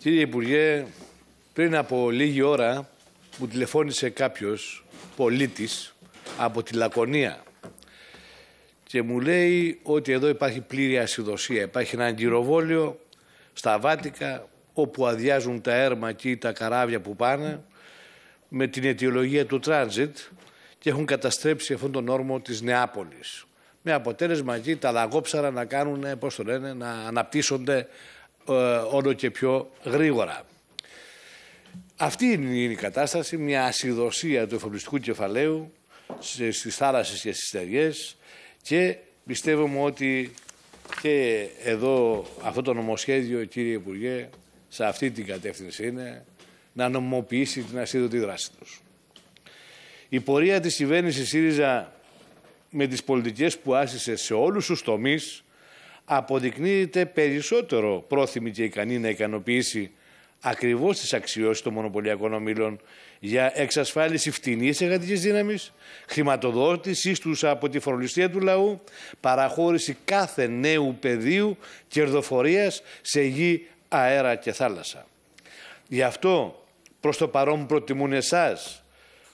Κύριε Υπουργέ, πριν από λίγη ώρα μου τηλεφώνησε κάποιος πολίτης από τη Λακωνία και μου λέει ότι εδώ υπάρχει πλήρη ασυδοσία. Υπάρχει ένα γυροβόλιο στα Βάτικα όπου αδειάζουν τα έρμα και τα καράβια που πάνε με την αιτιολογία του τράνζιτ και έχουν καταστρέψει αυτόν τον όρμο της Νεάπολης. Με αποτέλεσμα εκεί τα λαγόψαρα να κάνουν, πώς το λένε, να αναπτύσσονται ε, όλο και πιο γρήγορα. Αυτή είναι η κατάσταση, μια ασυδοσία του εφοπλιστικού κεφαλαίου στις θάλασσες και στις στεριές και πιστεύουμε ότι και εδώ αυτό το νομοσχέδιο, κύριε Υπουργέ, σε αυτή την κατεύθυνση είναι να νομοποιήσει την ασύδοτη δράση τους. Η πορεία της κυβέρνησης ΣΥΡΙΖΑ με τις πολιτικές που άσυσε σε όλους τους τομείς αποδεικνύεται περισσότερο πρόθυμη και ικανή να ικανοποιήσει ακριβώς τις αξιώσεις των μονοπωλιακών ομίλων για εξασφάλιση φτηνής εργατικής δύναμης, χρηματοδότησης τους από τη φορολιστία του λαού, παραχώρηση κάθε νέου πεδίου κερδοφορίας σε γη, αέρα και θάλασσα. Γι' αυτό προς το παρόν προτιμούν εσάς,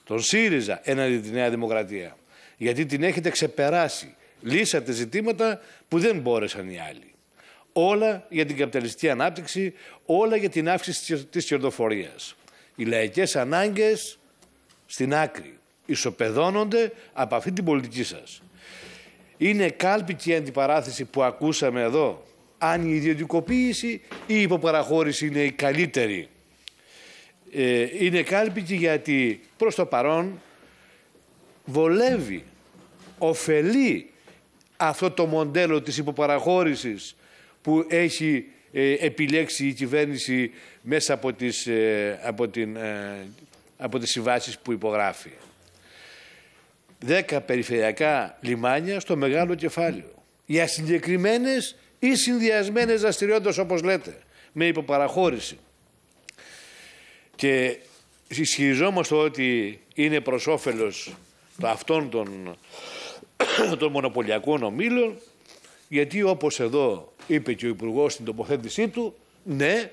τον ΣΥΡΙΖΑ, έναντι τη Νέα Δημοκρατία. Γιατί την έχετε ξεπεράσει λύσατε ζητήματα που δεν μπόρεσαν οι άλλοι. Όλα για την καπιταλιστική ανάπτυξη, όλα για την αύξηση της κερδοφορίας. Οι λαϊκές ανάγκες στην άκρη ισοπεδώνονται από αυτή την πολιτική σας. Είναι κάλπικη η αντιπαράθεση που ακούσαμε εδώ. Αν η ιδιωτικοποίηση ή η υποπαραχώρηση είναι η καλύτερη. Ε, είναι κάλπικη γιατί προς το παρόν βολεύει, ωφελεί αυτό το μοντέλο της υποπαραχώρησης που έχει ε, επιλέξει η κυβέρνηση μέσα από τις, ε, από την, ε, από τις συμβάσεις που υπογράφει. Δέκα περιφερειακά λιμάνια στο μεγάλο κεφάλαιο. Για συγκεκριμένε ή συνδυασμένες δραστηριότητες όπως λέτε, με υποπαραχώρηση. Και ισχυριζόμαστε ότι είναι προς όφελος αυτών των των μονοπωλιακών ομίλων, γιατί όπως εδώ είπε και ο Υπουργός στην τοποθέτησή του, ναι,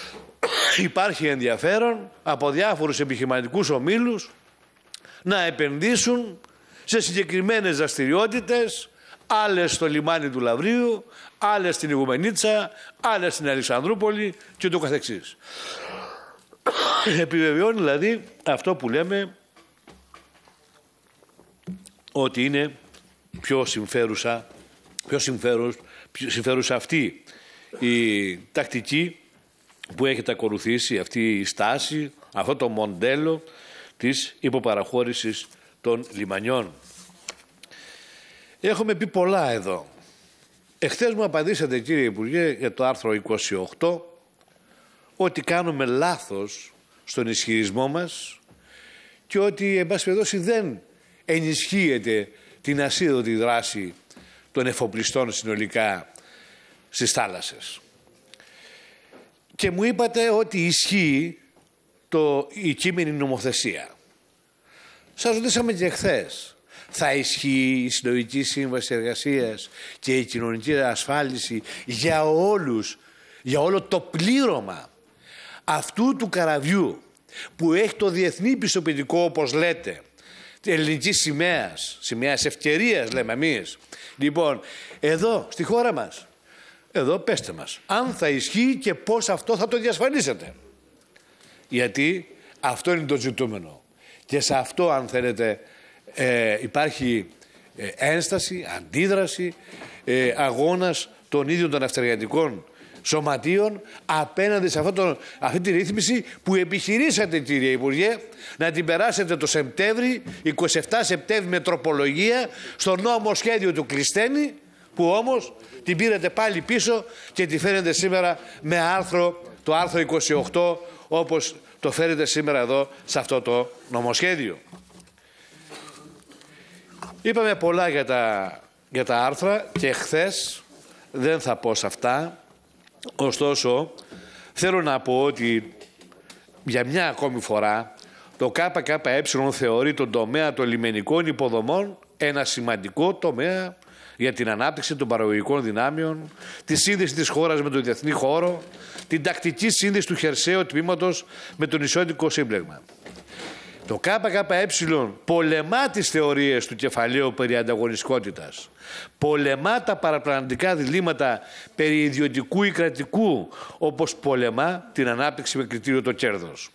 υπάρχει ενδιαφέρον από διάφορους επιχειρηματικούς ομίλους να επενδύσουν σε συγκεκριμένες δραστηριότητες, άλλες στο λιμάνι του Λαβρίου, άλλες στην Ιγουμενίτσα, άλλες στην Αλεξανδρούπολη και το καθεξής. Επιβεβαιώνει δηλαδή αυτό που λέμε ότι είναι πιο συμφέρουσα, πιο συμφέρουσα, πιο συμφέρουσα αυτή η τακτική που έχετε ακολουθήσει, αυτή η στάση, αυτό το μοντέλο της υποπαραχώρησης των λιμανιών. Έχουμε πει πολλά εδώ. Εχθές μου απαντήσατε κύριε Υπουργέ για το άρθρο 28 ότι κάνουμε λάθος στον ισχυρισμό μας και ότι εν πάση δεν ενισχύεται την ασίδωτη δράση των εφοπλιστών συνολικά στις θάλασσες. Και μου είπατε ότι ισχύει το, η κείμενη νομοθεσία. Σας ρωτήσαμε και χθες. Θα ισχύει η Συλλογική Σύμβαση εργασίας και η κοινωνική ασφάλιση για όλους, για όλο το πλήρωμα αυτού του καραβιού που έχει το διεθνή πιστοποιητικό όπως λέτε ελληνική σημαία, σημαίας ευκαιρίας λέμε εμείς. Λοιπόν, εδώ στη χώρα μας, εδώ πέστε μας, αν θα ισχύει και πώς αυτό θα το διασφαλίσετε. Γιατί αυτό είναι το ζητούμενο. Και σε αυτό, αν θέλετε, ε, υπάρχει ε, ένσταση, αντίδραση, ε, αγώνας των ίδιων των αυτεργατικών σωματείων απέναντι σε αυτό το, αυτή τη ρύθμιση που επιχειρήσατε, κύριε Υπουργέ, να την περάσετε το Σεπτέμβρη, 27 Σεπτέμβρη με τροπολογία, στο νόμο σχέδιο του Κλειστένη, που όμως την πήρατε πάλι πίσω και τη φέρετε σήμερα με άρθρο, το άρθρο 28, όπως το φέρετε σήμερα εδώ σε αυτό το νομοσχέδιο. Είπαμε πολλά για τα, για τα άρθρα και χθες δεν θα πω σε αυτά. Ωστόσο, θέλω να πω ότι για μια ακόμη φορά το ΚΚΕ θεωρεί τον τομέα των λιμενικών υποδομών ένα σημαντικό τομέα για την ανάπτυξη των παραγωγικών δυνάμεων, τη σύνδεση της χώρας με τον διεθνή χώρο, την τακτική σύνδεση του χερσαίου τμήματος με τον ισότικο σύμπλεγμα. Το ΚΚΕ πολεμά τις θεωρίες του κεφαλαίου περί ανταγωνιστικότητας. Πολεμά τα παραπλανητικά διλήμματα περί ιδιωτικού ή κρατικού, όπως πολεμά την ανάπτυξη με κριτήριο το κέρδος.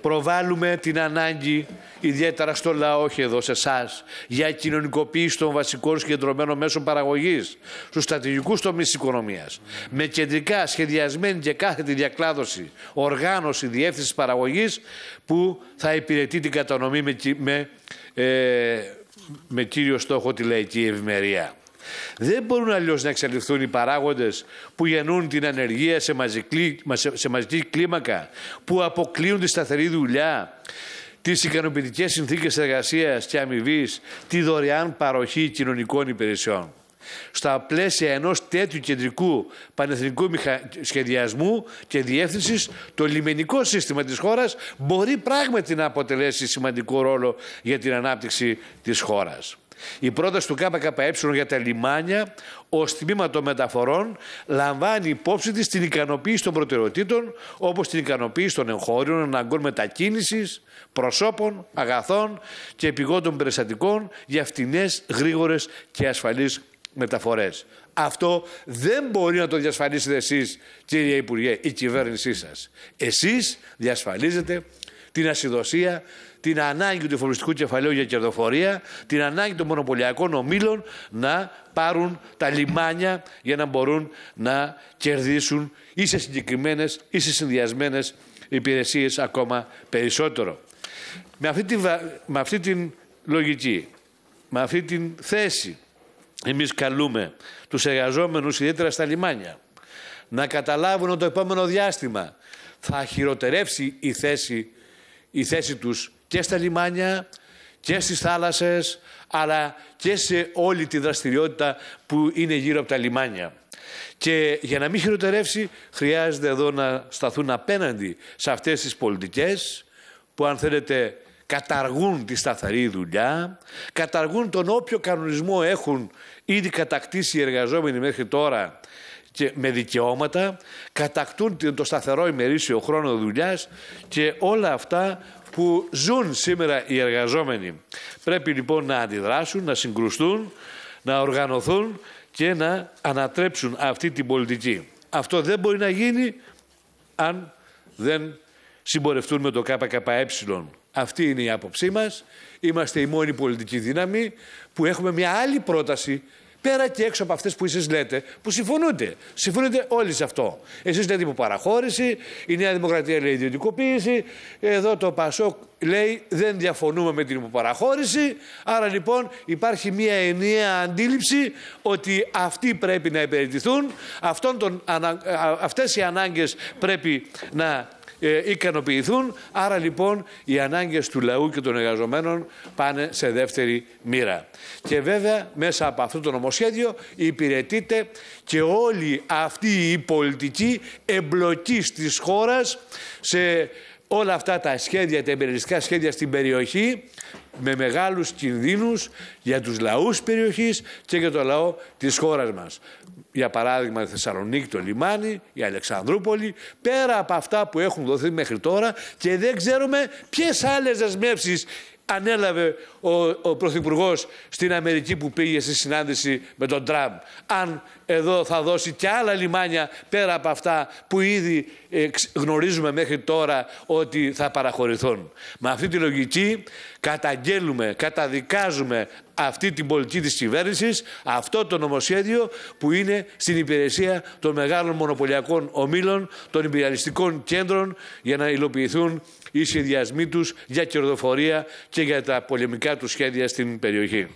Προβάλλουμε την ανάγκη, ιδιαίτερα στο λαό, όχι εδώ σε εσάς, για κοινωνικοποίηση των βασικών συγκεντρωμένων μέσων παραγωγής στους στρατηγικούς τομείς της οικονομίας, με κεντρικά σχεδιασμένη και κάθετη διακλάδωση, οργάνωση, διεύθυνσης παραγωγής που θα υπηρετεί την κατανομή με, με, ε, με κύριο στόχο τη λαϊκή ευημερία. Δεν μπορούν αλλιώς να εξαλειφθούν οι παράγοντες που γεννούν την ανεργία σε μαζική, σε μαζική κλίμακα, που αποκλείουν τη σταθερή δουλειά, τις ικανοποιητικές συνθήκες εργασίας και αμοιβής, τη δωρεάν παροχή κοινωνικών υπηρεσιών. Στα πλαίσια ενός τέτοιου κεντρικού πανεθνικού σχεδιασμού και διεύθυνσης, το λιμενικό σύστημα της χώρας μπορεί πράγματι να αποτελέσει σημαντικό ρόλο για την ανάπτυξη της χώρας. Η πρόταση του ΚΚΕ για τα λιμάνια ως τμήμα των μεταφορών λαμβάνει υπόψη της την ικανοποίηση των προτεραιοτήτων, όπως την ικανοποίηση των εγχώριων αναγκών μετακίνησης, προσώπων, αγαθών και επιγόντων περιστατικών για φτηνές, γρήγορες και ασφαλείς μεταφορές. Αυτό δεν μπορεί να το διασφαλίσετε εσείς, κύριε Υπουργέ, η κυβέρνησή σας. Εσείς διασφαλίζετε την ασυδοσία, την ανάγκη του φορολογικού κεφαλαίου για κερδοφορία, την ανάγκη των μονοπωλιακών ομίλων να πάρουν τα λιμάνια για να μπορούν να κερδίσουν ή σε συγκεκριμένες ή σε συνδυασμένες υπηρεσίες ακόμα περισσότερο. Με αυτή, την, με αυτή την λογική, με αυτή την θέση, εμείς καλούμε τους εργαζόμενους, ιδιαίτερα στα λιμάνια, να καταλάβουν ότι το επόμενο διάστημα θα χειροτερεύσει η θέση η θέση τους και στα λιμάνια και στις θάλασσες, αλλά και σε όλη τη δραστηριότητα που είναι γύρω από τα λιμάνια. Και για να μην χειροτερεύσει, χρειάζεται εδώ να σταθούν απέναντι σε αυτές τις πολιτικές που, αν θέλετε, καταργούν τη σταθερή δουλειά, καταργούν τον όποιο κανονισμό έχουν ήδη κατακτήσει οι εργαζόμενοι μέχρι τώρα και με δικαιώματα, κατακτούν το σταθερό ημερήσιο χρόνο δουλειάς και όλα αυτά που ζουν σήμερα οι εργαζόμενοι. Πρέπει λοιπόν να αντιδράσουν, να συγκρουστούν, να οργανωθούν και να ανατρέψουν αυτή την πολιτική. Αυτό δεν μπορεί να γίνει αν δεν συμπορευτούν με το ΚΚΕ. Αυτή είναι η άποψή μας. Είμαστε η μόνη πολιτική δύναμη που έχουμε μια άλλη πρόταση πέρα και έξω από αυτές που εσείς λέτε, που συμφωνούνται. Συμφωνούνται όλοι σε αυτό. Εσείς λέτε υποπαραχώρηση, η Νέα Δημοκρατία λέει ιδιωτικοποίηση, εδώ το Πασόκ λέει δεν διαφωνούμε με την υποπαραχώρηση. Άρα λοιπόν υπάρχει μια ενιαία αντίληψη ότι αυτοί πρέπει να υπηρετηθούν, Αυτέ αυτές οι ανάγκες πρέπει να ε, ικανοποιηθούν. Άρα λοιπόν οι ανάγκες του λαού και των εργαζομένων πάνε σε δεύτερη μοίρα. Και βέβαια μέσα από αυτό το νομοσχέδιο υπηρετείται και όλη αυτή η πολιτική εμπλοκής της χώρας σε όλα αυτά τα σχέδια, τα εμπεριστικά σχέδια στην περιοχή με μεγάλους κινδύνους για τους λαούς περιοχής και για το λαό της χώρας μας. Για παράδειγμα η Θεσσαλονίκη, το λιμάνι, η Αλεξανδρούπολη, πέρα από αυτά που έχουν δοθεί μέχρι τώρα και δεν ξέρουμε ποιες άλλες δεσμεύσεις ανέλαβε ο, ο Πρωθυπουργός στην Αμερική που πήγε στη συνάντηση με τον Τραμπ. Αν εδώ θα δώσει και άλλα λιμάνια πέρα από αυτά που ήδη ε, γνωρίζουμε μέχρι τώρα ότι θα παραχωρηθούν. Με αυτή τη λογική καταγγέλουμε, καταδικάζουμε αυτή την πολιτική της κυβέρνησης, αυτό το νομοσχέδιο που είναι στην υπηρεσία των μεγάλων μονοπωλιακών ομίλων, των υπηρεαλιστικών κέντρων για να υλοποιηθούν οι σχεδιασμοί τους για κερδοφορία και για τα πολεμικά τους σχέδια στην περιοχή.